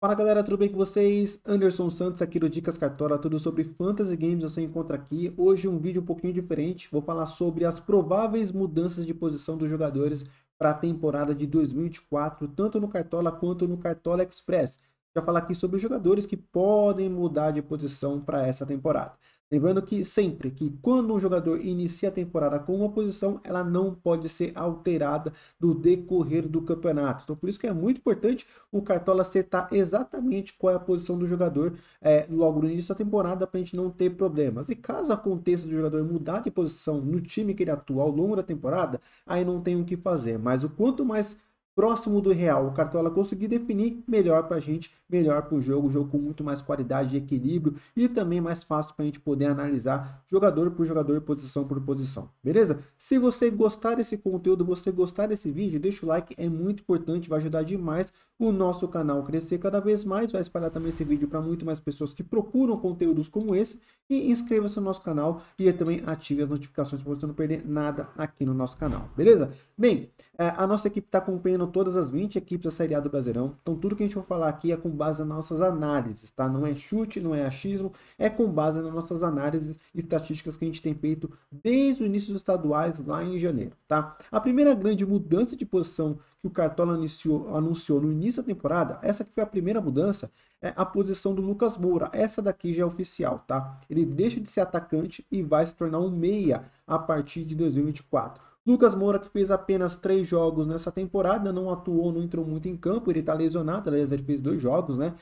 Fala galera, tudo bem com vocês? Anderson Santos aqui do Dicas Cartola, tudo sobre Fantasy Games você encontra aqui. Hoje um vídeo um pouquinho diferente, vou falar sobre as prováveis mudanças de posição dos jogadores para a temporada de 2024, tanto no Cartola quanto no Cartola Express. Já falar aqui sobre os jogadores que podem mudar de posição para essa temporada. Lembrando que sempre que quando um jogador inicia a temporada com uma posição, ela não pode ser alterada no decorrer do campeonato. Então por isso que é muito importante o Cartola setar exatamente qual é a posição do jogador é, logo no início da temporada para a gente não ter problemas. E caso aconteça do jogador mudar de posição no time que ele atua ao longo da temporada, aí não tem o que fazer. Mas o quanto mais próximo do real. O Cartola conseguir definir melhor para a gente, melhor para o jogo, jogo com muito mais qualidade de equilíbrio e também mais fácil para a gente poder analisar jogador por jogador, posição por posição, beleza? Se você gostar desse conteúdo, você gostar desse vídeo, deixa o like, é muito importante, vai ajudar demais o nosso canal crescer cada vez mais, vai espalhar também esse vídeo para muito mais pessoas que procuram conteúdos como esse e inscreva-se no nosso canal e também ative as notificações para você não perder nada aqui no nosso canal, beleza? Bem, é, a nossa equipe está acompanhando todas as 20 equipes da Série A do Brasileirão. Então tudo que a gente vai falar aqui é com base nas nossas análises, tá? Não é chute, não é achismo, é com base nas nossas análises e estatísticas que a gente tem feito desde o início dos estaduais lá em janeiro, tá? A primeira grande mudança de posição que o Cartola anunciou no início da temporada, essa que foi a primeira mudança, é a posição do Lucas Moura. Essa daqui já é oficial, tá? Ele deixa de ser atacante e vai se tornar um meia a partir de 2024. Lucas Moura, que fez apenas três jogos nessa temporada, não atuou, não entrou muito em campo, ele está lesionado, aliás, ele fez dois jogos, né?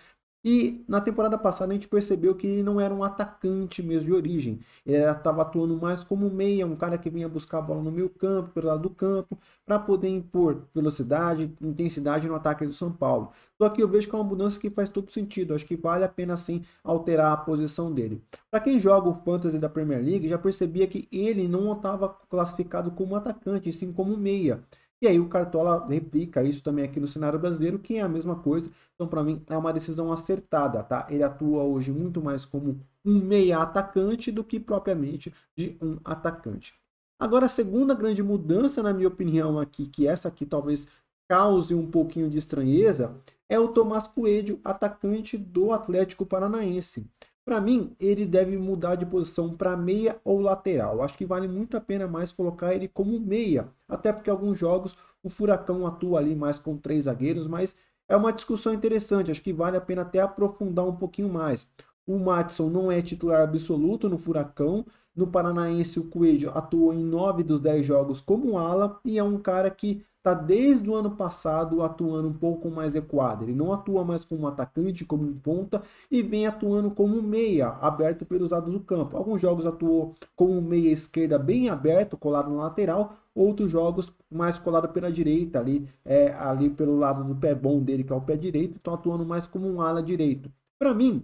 E na temporada passada a gente percebeu que ele não era um atacante mesmo de origem. Ele estava atuando mais como meia, um cara que vinha buscar a bola no meio campo, pelo lado do campo, para poder impor velocidade, intensidade no ataque do São Paulo. Só que eu vejo que é uma mudança que faz todo sentido. Acho que vale a pena sim alterar a posição dele. Para quem joga o Fantasy da Premier League, já percebia que ele não estava classificado como atacante, sim como meia. E aí o Cartola replica isso também aqui no cenário brasileiro, que é a mesma coisa. Então, para mim, é uma decisão acertada, tá? Ele atua hoje muito mais como um meia atacante do que propriamente de um atacante. Agora, a segunda grande mudança, na minha opinião, aqui, que essa aqui talvez cause um pouquinho de estranheza, é o Tomás Coelho, atacante do Atlético Paranaense. Para mim, ele deve mudar de posição para meia ou lateral. Acho que vale muito a pena mais colocar ele como meia, até porque alguns jogos o Furacão atua ali mais com três zagueiros, mas é uma discussão interessante, acho que vale a pena até aprofundar um pouquinho mais. O Matson não é titular absoluto no Furacão. No Paranaense, o Coelho atuou em 9 dos 10 jogos como ala e é um cara que está desde o ano passado atuando um pouco mais equado. Ele não atua mais como atacante, como um ponta e vem atuando como meia, aberto pelos lados do campo. Alguns jogos atuou como meia esquerda bem aberto, colado na lateral, outros jogos mais colado pela direita, ali, é, ali pelo lado do pé bom dele, que é o pé direito, então atuando mais como um ala direito. Para mim,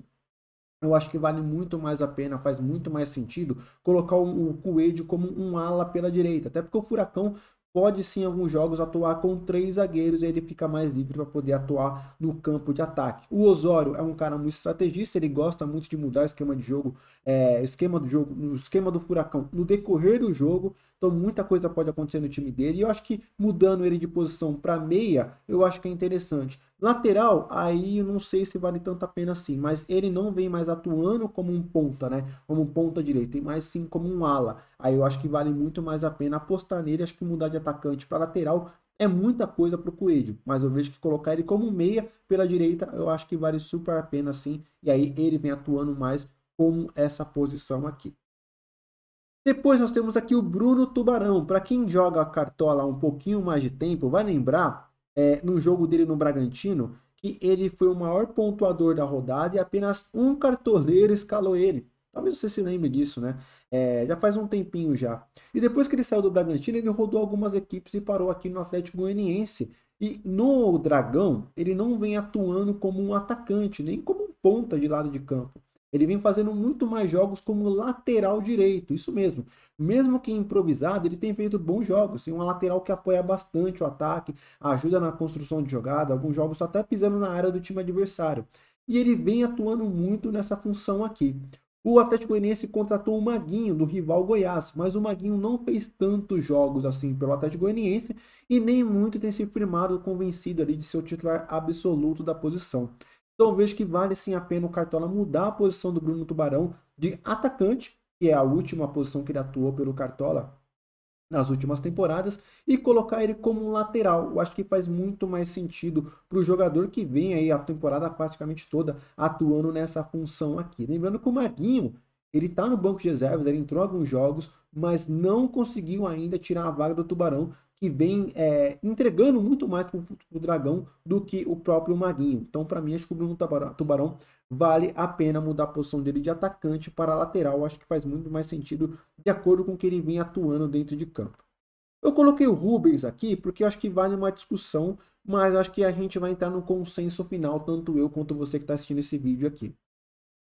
eu acho que vale muito mais a pena, faz muito mais sentido colocar o Coelho como um ala pela direita. Até porque o Furacão pode sim, em alguns jogos, atuar com três zagueiros e ele fica mais livre para poder atuar no campo de ataque. O Osório é um cara muito estrategista, ele gosta muito de mudar o esquema de jogo, é, esquema do jogo, o esquema do Furacão no decorrer do jogo. Então muita coisa pode acontecer no time dele. E eu acho que mudando ele de posição para meia, eu acho que é interessante. Lateral, aí eu não sei se vale tanto a pena assim, mas ele não vem mais atuando como um ponta, né? Como um ponta direita, mas sim como um ala. Aí eu acho que vale muito mais a pena apostar nele, acho que mudar de atacante para lateral é muita coisa para o Coelho, mas eu vejo que colocar ele como meia pela direita, eu acho que vale super a pena sim. E aí ele vem atuando mais como essa posição aqui. Depois nós temos aqui o Bruno Tubarão. Para quem joga a cartola há um pouquinho mais de tempo, vai lembrar é, no jogo dele no Bragantino que ele foi o maior pontuador da rodada e apenas um cartoleiro escalou ele. Talvez você se lembre disso, né? É, já faz um tempinho já. E depois que ele saiu do Bragantino, ele rodou algumas equipes e parou aqui no Atlético Goianiense. E no Dragão, ele não vem atuando como um atacante, nem como um ponta de lado de campo. Ele vem fazendo muito mais jogos como lateral direito, isso mesmo. Mesmo que improvisado, ele tem feito bons jogos, assim, uma lateral que apoia bastante o ataque, ajuda na construção de jogada, alguns jogos até pisando na área do time adversário. E ele vem atuando muito nessa função aqui. O Atlético Goianiense contratou o Maguinho do rival Goiás, mas o Maguinho não fez tantos jogos assim pelo Atlético Goianiense e nem muito tem se firmado convencido ali de ser o titular absoluto da posição. Então vejo que vale sim a pena o Cartola mudar a posição do Bruno Tubarão de atacante, que é a última posição que ele atuou pelo Cartola nas últimas temporadas, e colocar ele como um lateral. Eu acho que faz muito mais sentido para o jogador que vem aí a temporada praticamente toda atuando nessa função aqui. Lembrando que o Maguinho ele está no banco de reservas, ele entrou alguns jogos, mas não conseguiu ainda tirar a vaga do Tubarão que vem é, entregando muito mais para o Dragão do que o próprio Maguinho. Então, para mim, acho que o Bruno Tubarão vale a pena mudar a posição dele de atacante para lateral. Acho que faz muito mais sentido de acordo com que ele vem atuando dentro de campo. Eu coloquei o Rubens aqui porque acho que vale uma discussão, mas acho que a gente vai entrar no consenso final, tanto eu quanto você que está assistindo esse vídeo aqui.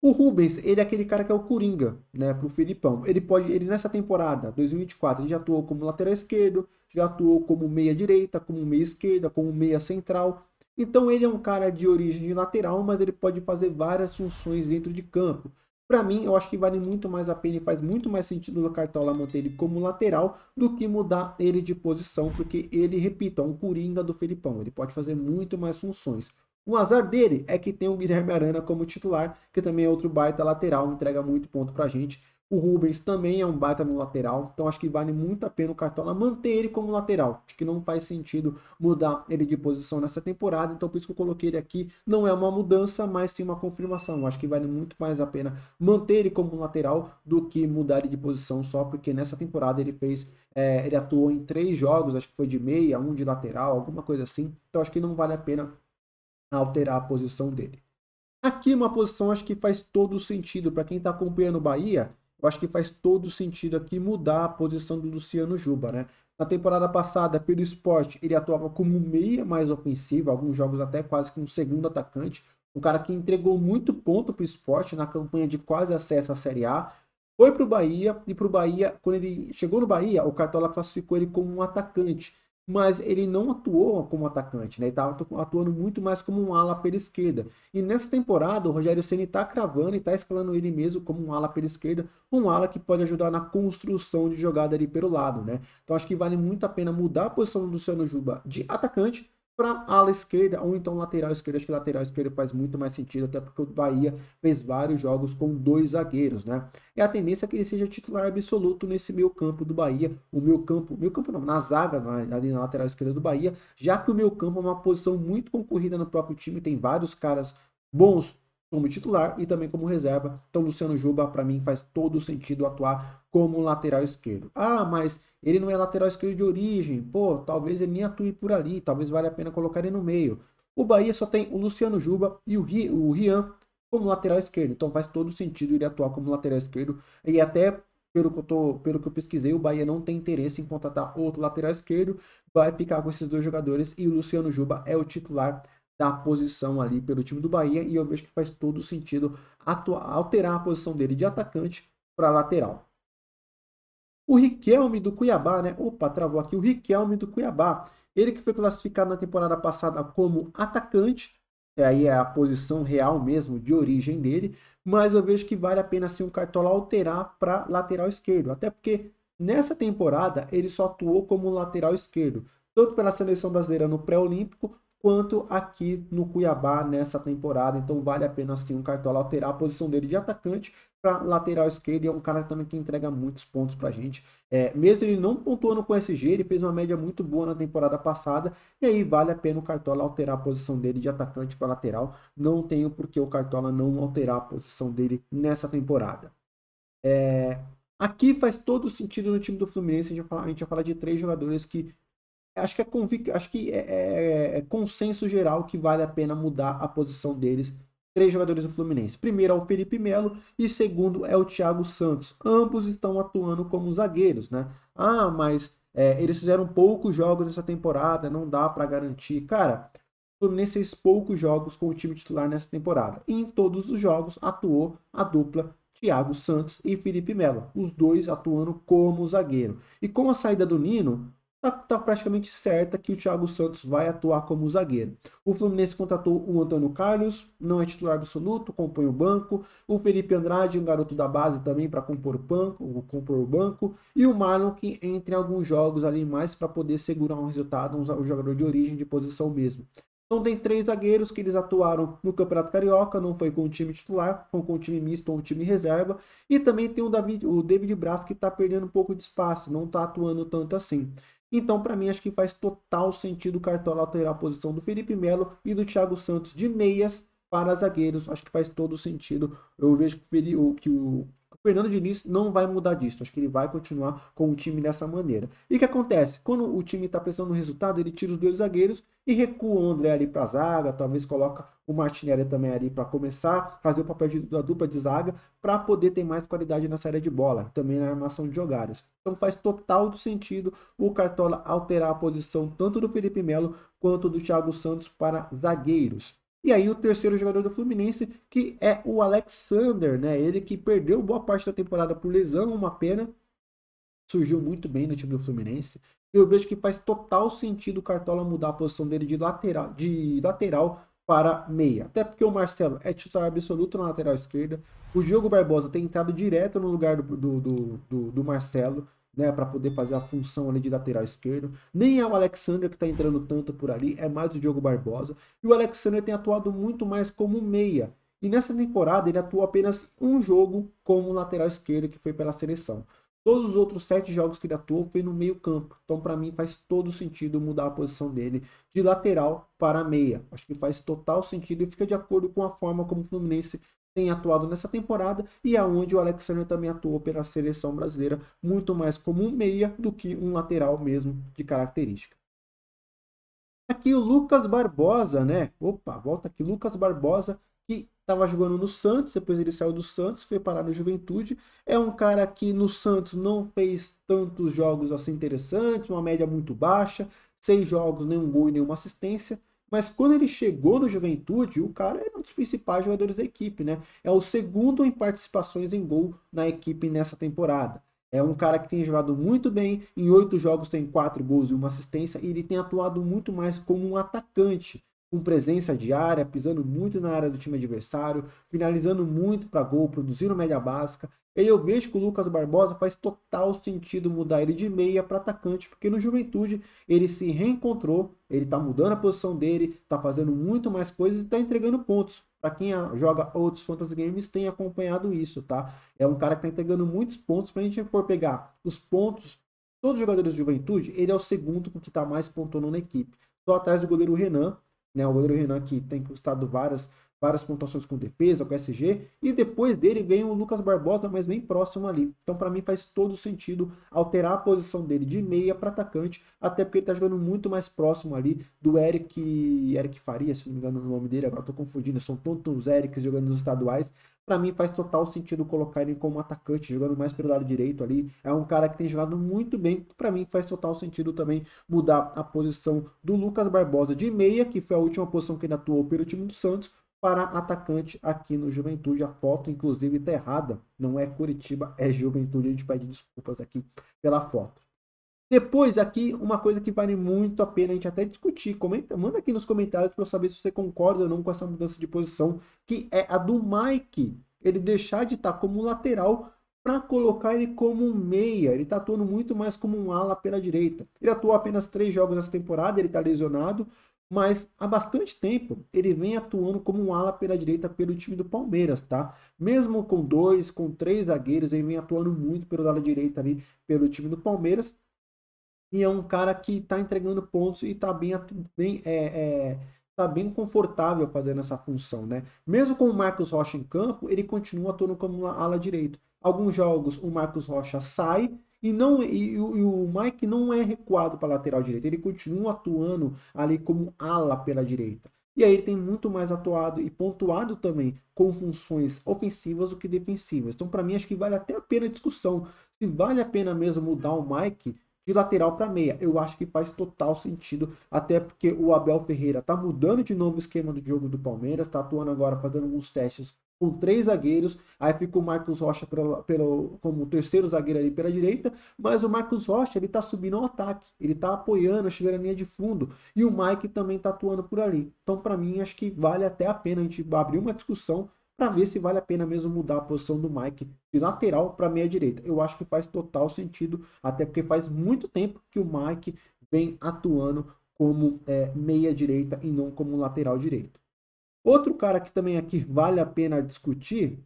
O Rubens, ele é aquele cara que é o Coringa, né, pro Filipão. Ele pode, ele nessa temporada, 2024, ele já atuou como lateral esquerdo, já atuou como meia direita, como meia esquerda, como meia central. Então ele é um cara de origem de lateral, mas ele pode fazer várias funções dentro de campo. Para mim, eu acho que vale muito mais a pena e faz muito mais sentido no Cartola manter ele como lateral do que mudar ele de posição, porque ele, repito, é um coringa do Felipão. Ele pode fazer muito mais funções. O azar dele é que tem o Guilherme Arana como titular, que também é outro baita lateral, entrega muito ponto pra gente. O Rubens também é um baita no lateral, então acho que vale muito a pena o Cartola manter ele como lateral. Acho que não faz sentido mudar ele de posição nessa temporada, então por isso que eu coloquei ele aqui. Não é uma mudança, mas sim uma confirmação. Acho que vale muito mais a pena manter ele como lateral do que mudar ele de posição só, porque nessa temporada ele fez é, ele atuou em três jogos, acho que foi de meia, um de lateral, alguma coisa assim. Então acho que não vale a pena alterar a posição dele. Aqui é uma posição acho que faz todo sentido. Para quem está acompanhando o Bahia, eu acho que faz todo sentido aqui mudar a posição do Luciano Juba, né? Na temporada passada, pelo esporte, ele atuava como meia mais ofensivo, alguns jogos até quase que um segundo atacante. Um cara que entregou muito ponto para o esporte na campanha de quase acesso à Série A. Foi para o Bahia e para o Bahia, quando ele chegou no Bahia, o Cartola classificou ele como um atacante mas ele não atuou como atacante, né? Ele estava atuando muito mais como um ala pela esquerda. E nessa temporada, o Rogério Ceni está cravando e está escalando ele mesmo como um ala pela esquerda, um ala que pode ajudar na construção de jogada ali pelo lado, né? Então acho que vale muito a pena mudar a posição do Luciano Juba de atacante para ala esquerda ou então lateral esquerda. Acho que lateral esquerda faz muito mais sentido, até porque o Bahia fez vários jogos com dois zagueiros, né? É a tendência é que ele seja titular absoluto nesse meio campo do Bahia. O meu campo, meu campo não, na zaga, na, ali na lateral esquerda do Bahia, já que o meu campo é uma posição muito concorrida no próprio time, tem vários caras bons como titular e também como reserva. Então, Luciano Juba, para mim, faz todo sentido atuar como lateral esquerdo. Ah, mas ele não é lateral esquerdo de origem. Pô, talvez ele nem atue por ali. Talvez valha a pena colocar ele no meio. O Bahia só tem o Luciano Juba e o, Ri, o Rian como lateral esquerdo. Então, faz todo sentido ele atuar como lateral esquerdo. E até pelo que, eu tô, pelo que eu pesquisei, o Bahia não tem interesse em contratar outro lateral esquerdo. Vai ficar com esses dois jogadores e o Luciano Juba é o titular da posição ali pelo time do Bahia e eu vejo que faz todo sentido alterar a posição dele de atacante para lateral. O Riquelme do Cuiabá, né? Opa, travou aqui. O Riquelme do Cuiabá. Ele que foi classificado na temporada passada como atacante, aí é a posição real mesmo, de origem dele, mas eu vejo que vale a pena sim um Cartola alterar para lateral esquerdo, até porque nessa temporada ele só atuou como lateral esquerdo, tanto pela seleção brasileira no pré-olímpico, quanto aqui no Cuiabá nessa temporada. Então vale a pena sim o um Cartola alterar a posição dele de atacante para lateral esquerdo. E é um cara também que entrega muitos pontos para a gente. É, mesmo ele não pontuando com o SG, ele fez uma média muito boa na temporada passada. E aí vale a pena o Cartola alterar a posição dele de atacante para lateral. Não tenho por que o Cartola não alterar a posição dele nessa temporada. É, Aqui faz todo sentido no time do Fluminense a gente, falar, a gente falar de três jogadores que acho que, é, convic... acho que é, é, é, consenso geral que vale a pena mudar a posição deles. Três jogadores do Fluminense. Primeiro é o Felipe Melo e segundo é o Thiago Santos. Ambos estão atuando como zagueiros, né? Ah, mas é, eles fizeram poucos jogos nessa temporada, não dá para garantir. Cara, o Fluminense fez poucos jogos com o time titular nessa temporada. E em todos os jogos atuou a dupla Thiago Santos e Felipe Melo, os dois atuando como zagueiro. E com a saída do Nino, está tá praticamente certa que o Thiago Santos vai atuar como zagueiro. O Fluminense contratou o Antônio Carlos, não é titular absoluto, compõe o banco. O Felipe Andrade, um garoto da base também para compor o banco, compor o banco. E o Marlon, que entre alguns jogos ali mais para poder segurar um resultado, um jogador de origem, de posição mesmo. Então tem três zagueiros que eles atuaram no Campeonato Carioca, não foi com o time titular, foi com o time misto ou um time reserva. E também tem o, David, o David Braz que está perdendo um pouco de espaço, não está atuando tanto assim. Então, para mim, acho que faz total sentido Cartola alterar a posição do Felipe Melo e do Thiago Santos de meias para zagueiros. Acho que faz todo sentido. Eu vejo que o, que o Fernando Diniz não vai mudar disso. Acho que ele vai continuar com o time dessa maneira. E o que acontece? Quando o time está precisando no resultado, ele tira os dois zagueiros e recua o André ali para a zaga, talvez coloca o Martinelli também ali para começar, fazer o papel de, da dupla de zaga para poder ter mais qualidade na série de bola, também na armação de jogadas. Então faz total sentido o Cartola alterar a posição tanto do Felipe Melo quanto do Thiago Santos para zagueiros. E aí o terceiro jogador do Fluminense, que é o Alexander, né? Ele que perdeu boa parte da temporada por lesão, uma pena. Surgiu muito bem no time do Fluminense. Eu vejo que faz total sentido o Cartola mudar a posição dele de lateral, de lateral para meia. Até porque o Marcelo é titular absoluto na lateral esquerda. O Diogo Barbosa tem entrado direto no lugar do, do, do, do Marcelo né, para poder fazer a função ali de lateral esquerdo. Nem é o Alexander que está entrando tanto por ali, é mais o Diogo Barbosa. E o Alexander tem atuado muito mais como meia. E nessa temporada ele atuou apenas um jogo como lateral esquerdo, que foi pela seleção. Todos os outros sete jogos que ele atuou foi no meio campo. Então, para mim, faz todo sentido mudar a posição dele de lateral para meia. Acho que faz total sentido e fica de acordo com a forma como o Fluminense tem atuado nessa temporada e aonde é o Alexander também atuou pela seleção brasileira, muito mais como um meia do que um lateral mesmo de característica. Aqui o Lucas Barbosa, né? Opa, volta aqui. Lucas Barbosa, que estava jogando no Santos, depois ele saiu do Santos, foi parar no Juventude. É um cara que no Santos não fez tantos jogos assim interessantes, uma média muito baixa, seis jogos, nenhum gol e nenhuma assistência mas quando ele chegou no Juventude, o cara era um dos principais jogadores da equipe, né? É o segundo em participações em gol na equipe nessa temporada. É um cara que tem jogado muito bem, em oito jogos tem quatro gols e uma assistência, e ele tem atuado muito mais como um atacante, com presença diária, pisando muito na área do time adversário, finalizando muito para gol, produzindo média básica. E aí eu vejo que o Lucas Barbosa faz total sentido mudar ele de meia para atacante, porque no Juventude ele se reencontrou, ele está mudando a posição dele, está fazendo muito mais coisas e está entregando pontos. Para quem joga outros fantasy games tem acompanhado isso, tá? É um cara que está entregando muitos pontos. Para a gente for pegar os pontos, todos os jogadores de Juventude, ele é o segundo que está mais pontuando na equipe. Só atrás do goleiro Renan, né? O goleiro Renan que tem custado várias várias pontuações com defesa, com SG, e depois dele vem o Lucas Barbosa, mas bem próximo ali. Então, para mim, faz todo sentido alterar a posição dele de meia para atacante, até porque ele está jogando muito mais próximo ali do Eric, Eric Faria, se não me engano o nome dele, agora estou confundindo, são tantos Erics jogando nos estaduais. Para mim, faz total sentido colocar ele como atacante, jogando mais pelo lado direito ali. É um cara que tem jogado muito bem. Para mim, faz total sentido também mudar a posição do Lucas Barbosa de meia, que foi a última posição que ele atuou pelo time do Santos, para atacante aqui no Juventude. A foto, inclusive, está errada. Não é Curitiba, é Juventude. A gente pede desculpas aqui pela foto. Depois, aqui, uma coisa que vale muito a pena a gente até discutir. Comenta, manda aqui nos comentários para eu saber se você concorda ou não com essa mudança de posição, que é a do Mike. Ele deixar de estar tá como lateral para colocar ele como um meia. Ele está atuando muito mais como um ala pela direita. Ele atuou apenas três jogos essa temporada, ele está lesionado, mas há bastante tempo ele vem atuando como um ala pela direita pelo time do Palmeiras, tá? Mesmo com dois, com três zagueiros, ele vem atuando muito pelo ala direita ali pelo time do Palmeiras. E é um cara que está entregando pontos e está bem, bem, é, é, tá bem confortável fazendo essa função, né? Mesmo com o Marcos Rocha em campo, ele continua atuando como ala direito. Alguns jogos o Marcos Rocha sai e não e, e o Mike não é recuado para lateral direita, ele continua atuando ali como ala pela direita. E aí ele tem muito mais atuado e pontuado também com funções ofensivas do que defensivas. Então, para mim, acho que vale até a pena a discussão se vale a pena mesmo mudar o Mike de lateral para meia. Eu acho que faz total sentido, até porque o Abel Ferreira está mudando de novo o esquema do jogo do Palmeiras, está atuando agora, fazendo alguns testes com três zagueiros, aí fica o Marcos Rocha pelo, como terceiro zagueiro ali pela direita, mas o Marcos Rocha ele tá subindo ao ataque, ele tá apoiando, chegando na linha de fundo, e o Mike também tá atuando por ali. Então, para mim, acho que vale até a pena a gente abrir uma discussão para ver se vale a pena mesmo mudar a posição do Mike de lateral para meia direita. Eu acho que faz total sentido, até porque faz muito tempo que o Mike vem atuando como é, meia direita e não como lateral direito. Outro cara que também aqui vale a pena discutir,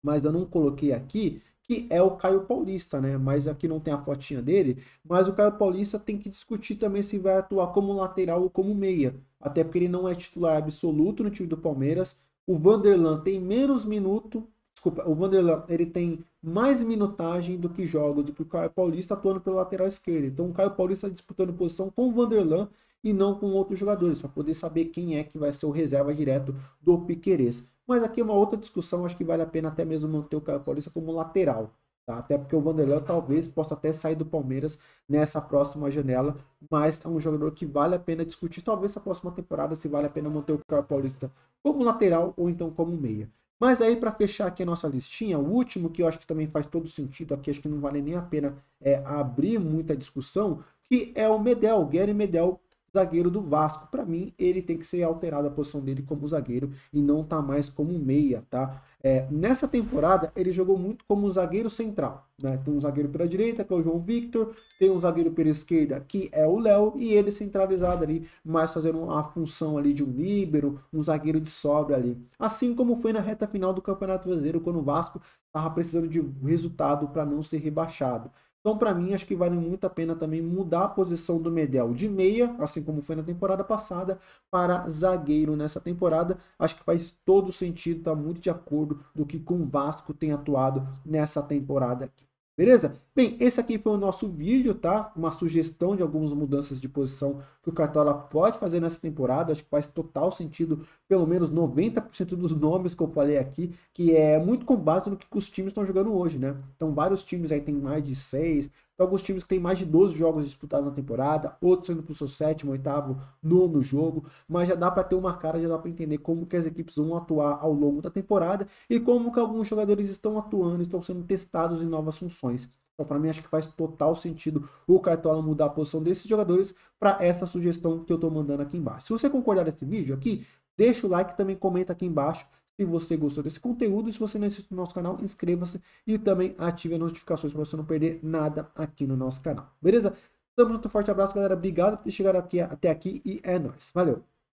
mas eu não coloquei aqui, que é o Caio Paulista, né? Mas aqui não tem a fotinha dele, mas o Caio Paulista tem que discutir também se vai atuar como lateral ou como meia, até porque ele não é titular absoluto no time do Palmeiras. O Vanderlan tem menos minuto, desculpa, o Vanderlan, ele tem mais minutagem do que jogos do que o Caio Paulista atuando pelo lateral esquerdo. Então o Caio Paulista disputando posição com o Vanderlan e não com outros jogadores, para poder saber quem é que vai ser o reserva direto do Piqueires. Mas aqui é uma outra discussão, acho que vale a pena até mesmo manter o Caio Paulista como lateral. Tá? Até porque o Vanderlei talvez possa até sair do Palmeiras nessa próxima janela, mas é um jogador que vale a pena discutir, talvez na próxima temporada, se vale a pena manter o Caio Paulista como lateral ou então como meia. Mas aí, para fechar aqui a nossa listinha, o último que eu acho que também faz todo sentido aqui, acho que não vale nem a pena é, abrir muita discussão, que é o Medel, o Gary Medel, zagueiro do Vasco. Para mim, ele tem que ser alterado a posição dele como zagueiro e não tá mais como meia, tá? É, nessa temporada, ele jogou muito como zagueiro central, né? Tem um zagueiro pela direita, que é o João Victor, tem um zagueiro pela esquerda, que é o Léo, e ele centralizado ali, mais fazendo a função ali de um líbero, um zagueiro de sobra ali. Assim como foi na reta final do Campeonato Brasileiro, quando o Vasco estava precisando de resultado para não ser rebaixado. Então, para mim, acho que vale muito a pena também mudar a posição do Medel de meia, assim como foi na temporada passada, para zagueiro nessa temporada. Acho que faz todo sentido, está muito de acordo do que com o Vasco tem atuado nessa temporada aqui. Beleza? Bem, esse aqui foi o nosso vídeo, tá? Uma sugestão de algumas mudanças de posição que o Cartola pode fazer nessa temporada. Acho que faz total sentido, pelo menos 90% dos nomes que eu falei aqui, que é muito com base no que os times estão jogando hoje, né? Então, vários times aí tem mais de 6, então, alguns times que têm mais de 12 jogos disputados na temporada, outros sendo para o seu sétimo, oitavo, nono jogo, mas já dá para ter uma cara, já dá para entender como que as equipes vão atuar ao longo da temporada e como que alguns jogadores estão atuando, estão sendo testados em novas funções. Então, para mim, acho que faz total sentido o Cartola mudar a posição desses jogadores para essa sugestão que eu estou mandando aqui embaixo. Se você concordar nesse vídeo aqui, deixa o like também comenta aqui embaixo se você gostou desse conteúdo, se você não assiste é no nosso canal, inscreva-se e também ative as notificações para você não perder nada aqui no nosso canal. Beleza? Tamo junto, forte abraço, galera. Obrigado por ter chegado aqui, até aqui e é nóis. Valeu!